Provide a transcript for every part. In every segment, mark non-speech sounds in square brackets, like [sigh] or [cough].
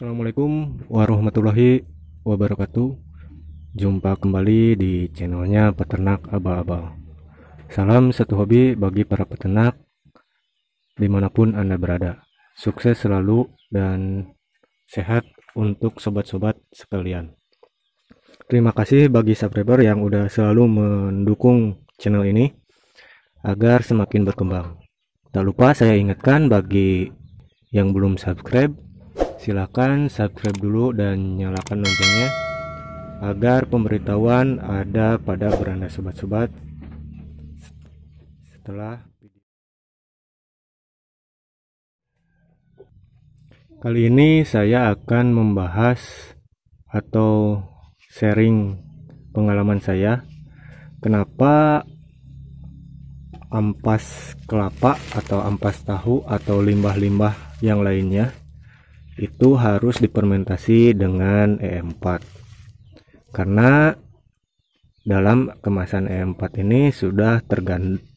Assalamualaikum warahmatullahi wabarakatuh Jumpa kembali di channelnya peternak abal-abal Salam satu hobi bagi para peternak Dimanapun Anda berada Sukses selalu dan sehat untuk sobat-sobat sekalian Terima kasih bagi subscriber yang udah selalu mendukung channel ini Agar semakin berkembang Tak lupa saya ingatkan bagi yang belum subscribe silahkan subscribe dulu dan nyalakan loncengnya agar pemberitahuan ada pada beranda sobat-sobat setelah video. Kali ini saya akan membahas atau sharing pengalaman saya kenapa ampas kelapa atau ampas tahu atau limbah-limbah yang lainnya itu harus dipermentasi dengan E4 karena dalam kemasan E4 ini sudah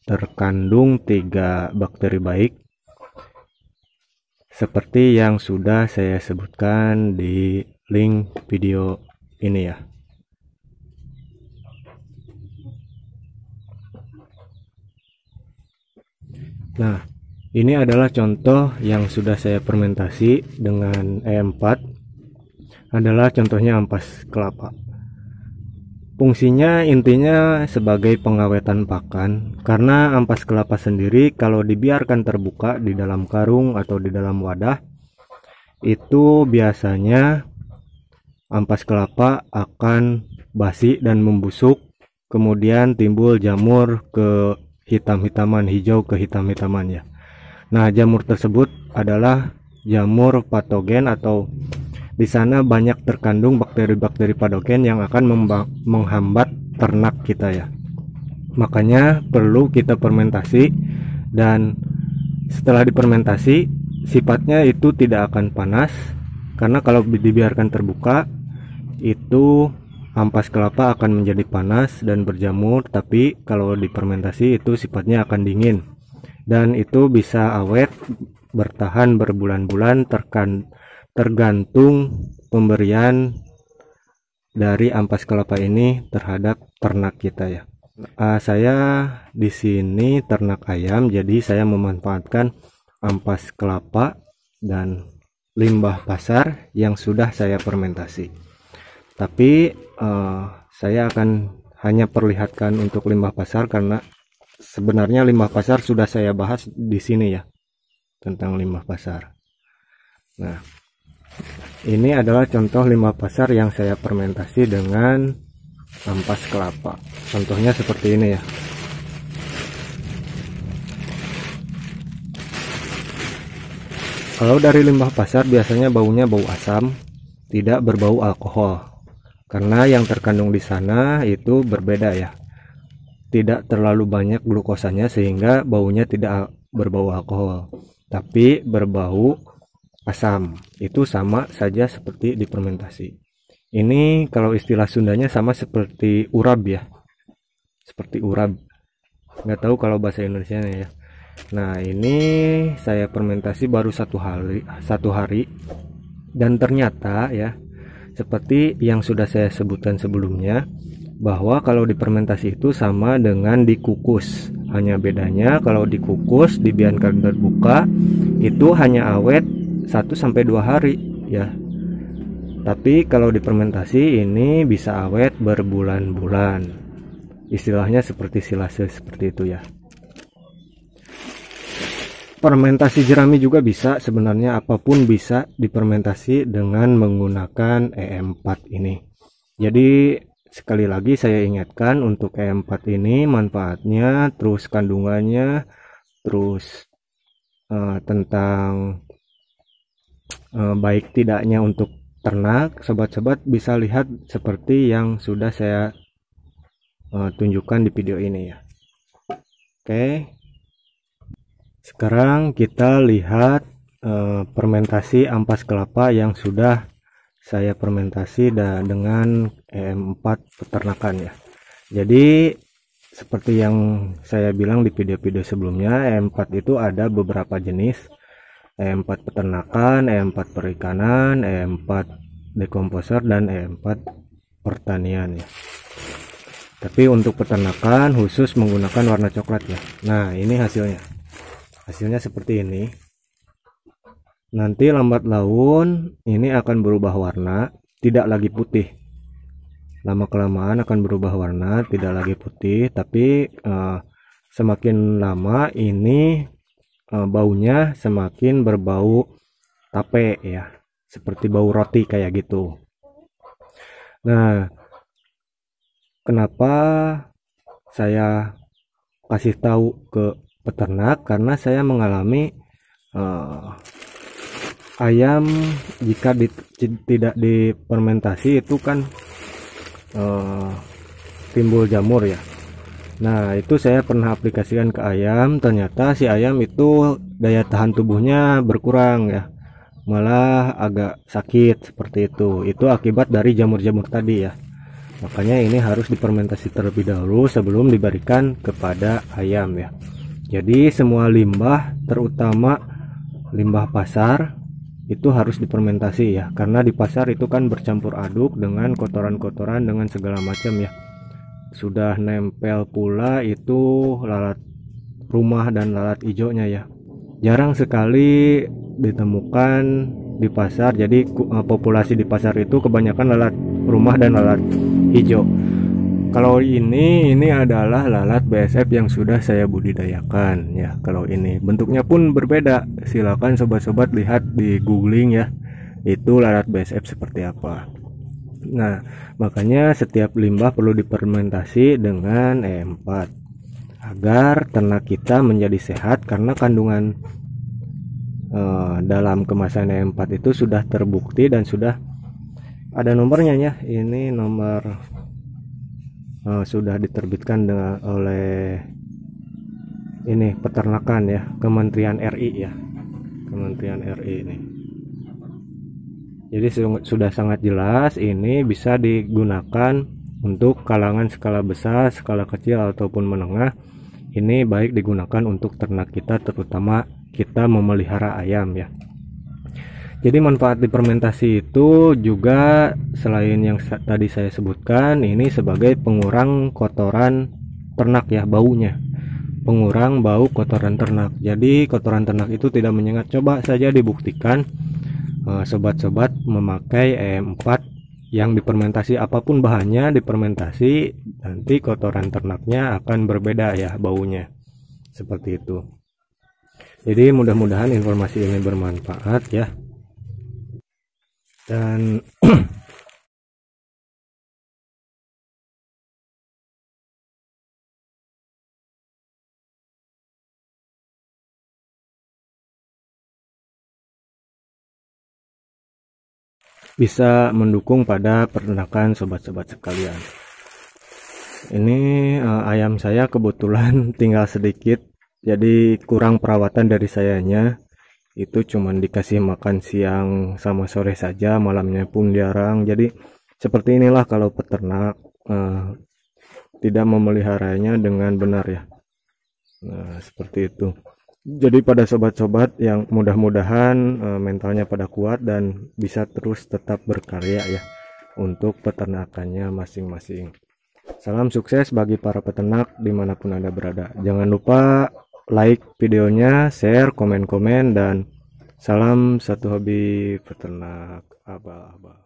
terkandung tiga bakteri baik seperti yang sudah saya sebutkan di link video ini ya. Nah, ini adalah contoh yang sudah saya fermentasi dengan E4 adalah contohnya ampas kelapa. Fungsinya intinya sebagai pengawetan pakan karena ampas kelapa sendiri kalau dibiarkan terbuka di dalam karung atau di dalam wadah itu biasanya ampas kelapa akan basi dan membusuk kemudian timbul jamur ke hitam-hitaman hijau ke hitam-hitaman ya. Nah, jamur tersebut adalah jamur patogen atau di sana banyak terkandung bakteri-bakteri patogen yang akan menghambat ternak kita ya. Makanya perlu kita fermentasi dan setelah dipermentasi sifatnya itu tidak akan panas karena kalau dibiarkan terbuka itu ampas kelapa akan menjadi panas dan berjamur tapi kalau dipermentasi itu sifatnya akan dingin dan itu bisa awet bertahan berbulan-bulan tergantung pemberian dari ampas kelapa ini terhadap ternak kita ya. Uh, saya di sini ternak ayam, jadi saya memanfaatkan ampas kelapa dan limbah pasar yang sudah saya fermentasi. Tapi uh, saya akan hanya perlihatkan untuk limbah pasar karena sebenarnya limbah pasar sudah saya bahas di sini ya tentang limbah pasar. Nah, ini adalah contoh limbah pasar yang saya fermentasi dengan ampas kelapa. Contohnya seperti ini ya. Kalau dari limbah pasar biasanya baunya bau asam, tidak berbau alkohol. Karena yang terkandung di sana itu berbeda ya tidak terlalu banyak glukosanya sehingga baunya tidak berbau alkohol tapi berbau asam itu sama saja seperti di ini kalau istilah Sundanya sama seperti urab ya seperti urab nggak tahu kalau bahasa Indonesia ya nah ini saya fermentasi baru satu hari satu hari dan ternyata ya seperti yang sudah saya sebutkan sebelumnya bahwa kalau fermentasi itu sama dengan dikukus. Hanya bedanya kalau dikukus dibiarkan terbuka itu hanya awet 1 sampai 2 hari ya. Tapi kalau fermentasi ini bisa awet berbulan-bulan. Istilahnya seperti silase seperti itu ya. Fermentasi jerami juga bisa sebenarnya apapun bisa dipermentasi dengan menggunakan E4 ini. Jadi Sekali lagi saya ingatkan untuk E4 ini manfaatnya, terus kandungannya, terus uh, tentang uh, baik tidaknya untuk ternak, sobat-sobat bisa lihat seperti yang sudah saya uh, tunjukkan di video ini ya. Oke. Sekarang kita lihat uh, fermentasi ampas kelapa yang sudah saya fermentasi dengan e EM4 peternakan ya jadi seperti yang saya bilang di video-video sebelumnya e EM4 itu ada beberapa jenis e EM4 peternakan, EM4 perikanan, EM4 dekomposer dan EM4 pertanian ya tapi untuk peternakan khusus menggunakan warna coklat ya nah ini hasilnya hasilnya seperti ini nanti lambat laun ini akan berubah warna tidak lagi putih lama kelamaan akan berubah warna tidak lagi putih tapi uh, semakin lama ini uh, baunya semakin berbau tape ya seperti bau roti kayak gitu nah kenapa saya kasih tahu ke peternak karena saya mengalami uh, ayam jika di, tidak dipermentasi itu kan eh, timbul jamur ya Nah itu saya pernah aplikasikan ke ayam ternyata si ayam itu daya tahan tubuhnya berkurang ya malah agak sakit seperti itu itu akibat dari jamur-jamur tadi ya makanya ini harus dipermentasi terlebih dahulu sebelum diberikan kepada ayam ya jadi semua limbah terutama limbah pasar itu harus dipermentasi ya karena di pasar itu kan bercampur aduk dengan kotoran-kotoran dengan segala macam ya sudah nempel pula itu lalat rumah dan lalat hijaunya ya jarang sekali ditemukan di pasar jadi eh, populasi di pasar itu kebanyakan lalat rumah dan lalat hijau kalau ini ini adalah lalat BSF yang sudah saya budidayakan ya. Kalau ini bentuknya pun berbeda. Silakan sobat-sobat lihat di googling ya. Itu lalat BSF seperti apa. Nah, makanya setiap limbah perlu dipermentasi dengan E4 agar ternak kita menjadi sehat karena kandungan eh, dalam kemasan E4 itu sudah terbukti dan sudah ada nomornya ya. Ini nomor uh, sudah diterbitkan dengan oleh ini peternakan ya Kementerian RI ya Kementerian RI ini jadi sudah sangat jelas ini bisa digunakan untuk kalangan skala besar skala kecil ataupun menengah ini baik digunakan untuk ternak kita terutama kita memelihara ayam ya jadi manfaat difermentasi itu juga selain yang sa tadi saya sebutkan ini sebagai pengurang kotoran ternak ya baunya. Pengurang bau kotoran ternak. Jadi kotoran ternak itu tidak menyengat. Coba saja dibuktikan eh, sobat-sobat memakai e EM4 yang difermentasi apapun bahannya difermentasi nanti kotoran ternaknya akan berbeda ya baunya seperti itu jadi mudah-mudahan informasi ini bermanfaat ya dan [clears throat] bisa mendukung pada peternakan sobat-sobat sekalian. Ini uh, ayam saya kebetulan [laughs] tinggal sedikit, jadi kurang perawatan dari sayanya itu cuma dikasih makan siang sama sore saja malamnya pun jarang jadi seperti inilah kalau peternak uh, tidak memeliharanya dengan benar ya nah seperti itu jadi pada sobat-sobat yang mudah-mudahan uh, mentalnya pada kuat dan bisa terus tetap berkarya ya untuk peternakannya masing-masing salam sukses bagi para peternak dimanapun anda berada jangan lupa like videonya, share, komen-komen, dan salam satu hobi peternak abal-abal.